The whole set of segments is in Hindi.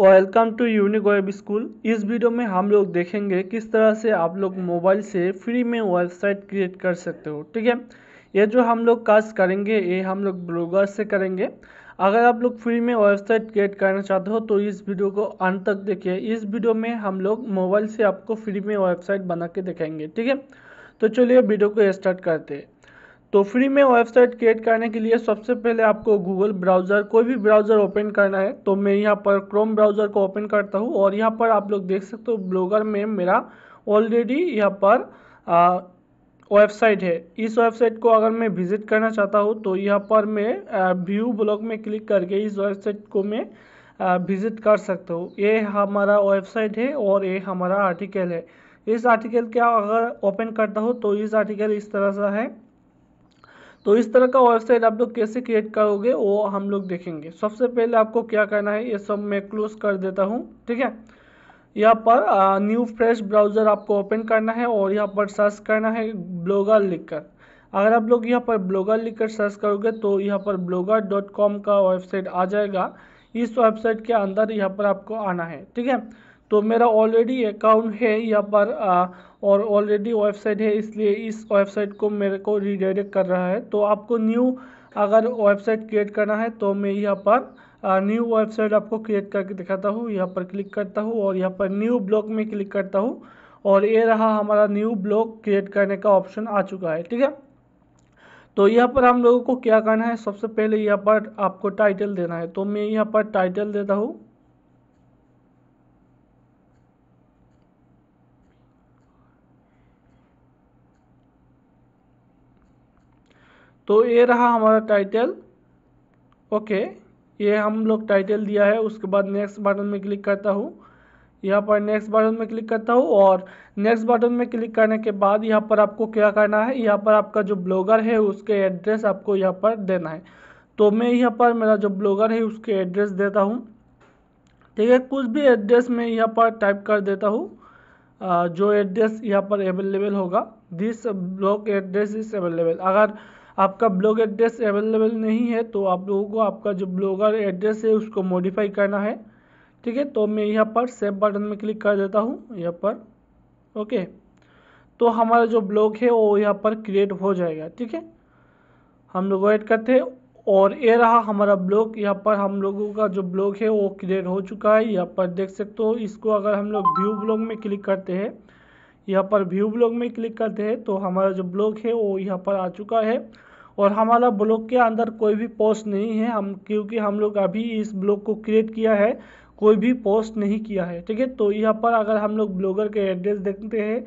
welcome to unique web school इस वीडियो में हम लोग देखेंगे किस तरह से आप लोग मोबाइल से फ्री में वेबसाइट क्रिएट कर सकते हो ठीक है ये जो हम लोग कास्ट करेंगे ये हम लोग ब्लॉगर से करेंगे अगर आप लोग फ्री में वेबसाइट क्रिएट करना चाहते हो तो इस वीडियो को अंत तक देखिए इस वीडियो में हम लोग मोबाइल से आपको फ्री में वेबसाइट बना के दिखाएंगे ठीक है तो चलिए वीडियो को स्टार्ट करते हैं तो फ्री में वेबसाइट क्रिएट करने के लिए सबसे पहले आपको गूगल ब्राउज़र कोई भी ब्राउज़र ओपन करना है तो मैं यहाँ पर क्रोम ब्राउज़र को ओपन करता हूँ और यहाँ पर आप लोग देख सकते हो ब्लॉगर में मेरा ऑलरेडी यहाँ पर वेबसाइट है इस वेबसाइट को अगर मैं विजिट करना चाहता हूँ तो यहाँ पर मैं व्यू ब्लॉग में क्लिक करके इस वेबसाइट को मैं विजिट कर सकता हूँ ये हमारा वेबसाइट है और ये हमारा आर्टिकल है इस आर्टिकल का अगर ओपन करता हूँ तो इस आर्टिकल इस तरह सा है तो इस तरह का वेबसाइट आप लोग कैसे क्रिएट करोगे वो हम लोग देखेंगे सबसे पहले आपको क्या करना है ये सब मैं क्लोज कर देता हूँ ठीक है यहाँ पर न्यू फ्रेश ब्राउज़र आपको ओपन करना है और यहाँ पर सर्च करना है ब्लॉगर लिखकर अगर आप लोग यहाँ पर ब्लॉगर लिखकर सर्च करोगे तो यहाँ पर ब्लॉगर डॉट कॉम का वेबसाइट आ जाएगा इस वेबसाइट के अंदर यहाँ पर आपको आना है ठीक है तो मेरा ऑलरेडी अकाउंट है यहाँ पर आ, और ऑलरेडी वेबसाइट है इसलिए इस वेबसाइट को मेरे को रिडायरेक्ट कर रहा है तो आपको न्यू अगर वेबसाइट क्रिएट करना है तो मैं यहाँ पर न्यू वेबसाइट आपको क्रिएट करके दिखाता हूँ यहाँ पर क्लिक करता हूँ और यहाँ पर न्यू ब्लॉग में क्लिक करता हूँ और ये रहा हमारा न्यू ब्लॉग क्रिएट करने का ऑप्शन आ चुका है ठीक है तो यहाँ पर हम लोगों को क्या करना है सबसे पहले यहाँ पर आपको टाइटल देना है तो मैं यहाँ पर टाइटल देता हूँ तो ये रहा हमारा टाइटल ओके ये हम लोग टाइटल दिया है उसके बाद नेक्स्ट बटन में क्लिक करता हूँ यहाँ पर नेक्स्ट बटन में क्लिक करता हूँ और नेक्स्ट बटन में क्लिक करने के बाद यहाँ पर आपको क्या करना है यहाँ पर आपका जो ब्लॉगर है उसके एड्रेस आपको यहाँ पर देना है तो मैं यहाँ पर मेरा जो ब्लॉगर है उसके एड्रेस देता हूँ ठीक है कुछ भी एड्रेस मैं यहाँ पर टाइप कर देता हूँ जो एड्रेस यहाँ पर अवेलेबल होगा this blog address is available अगर आपका ब्लॉग एड्रेस अवेलेबल नहीं है तो आप लोगों को आपका जो ब्लॉगर एड्रेस है उसको मॉडिफाई करना है ठीक है तो मैं यहाँ पर सेव बटन में क्लिक कर देता हूँ यहाँ पर ओके तो हमारा जो ब्लॉग है वो यहाँ पर क्रिएट हो जाएगा ठीक है हम लोग वेट करते हैं और ये रहा हमारा ब्लॉग यहाँ पर हम लोगों का जो ब्लॉग है वो क्रिएट हो चुका है यहाँ पर देख सकते हो इसको अगर हम लोग व्यू ब्लॉग में क्लिक करते हैं यहाँ पर व्यू ब्लॉग में क्लिक करते हैं तो हमारा जो ब्लॉग है वो यहाँ पर आ चुका है और हमारा ब्लॉग के अंदर कोई भी पोस्ट नहीं है हम क्योंकि हम लोग अभी इस ब्लॉग को क्रिएट किया है कोई भी पोस्ट नहीं किया है ठीक है तो यहाँ पर अगर हम लोग ब्लॉगर के एड्रेस देखते हैं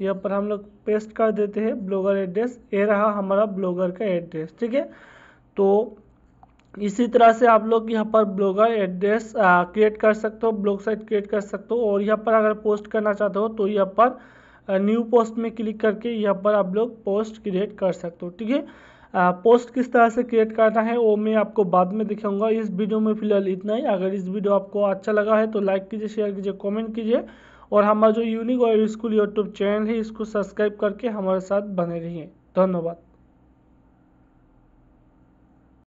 यहाँ पर हम लोग पेस्ट कर देते हैं ब्लॉगर एड्रेस ये रहा हमारा ब्लॉगर का एड्रेस ठीक है तो इसी तरह से आप लोग यहाँ पर ब्लॉगर एड्रेस क्रिएट कर सकते हो ब्लॉग साइट क्रिएट कर सकते हो और यहाँ पर अगर पोस्ट करना चाहते हो तो यहाँ पर न्यू पोस्ट में क्लिक करके यहाँ पर आप लोग पोस्ट क्रिएट कर सकते हो ठीक है पोस्ट किस तरह से क्रिएट करना है वो मैं आपको बाद में दिखाऊंगा इस वीडियो में फिलहाल इतना ही अगर इस वीडियो आपको अच्छा लगा है तो लाइक कीजिए शेयर कीजिए कमेंट कीजिए और हमारा जो यूनिक और स्कूल यूट्यूब चैनल है इसको सब्सक्राइब करके हमारे साथ बने रहिए धन्यवाद